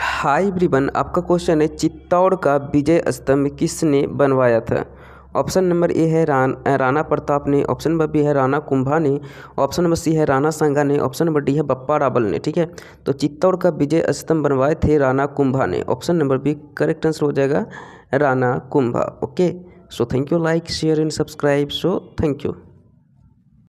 हाय ब्रिबन आपका क्वेश्चन है चित्तौड़ का विजय स्तंभ किसने बनवाया था ऑप्शन नंबर ए है रान राणा प्रताप ने ऑप्शन नंबर बी है राणा कुंभा ने ऑप्शन नंबर सी है राणा सांगा ने ऑप्शन नंबर डी है बप्पा रावल ने ठीक है तो चित्तौड़ का विजय स्तंभ बनवाए थे राणा कुंभा ने option number B correct answer हो जाएगा Rana Kumbha okay so thank you like share and subscribe so thank you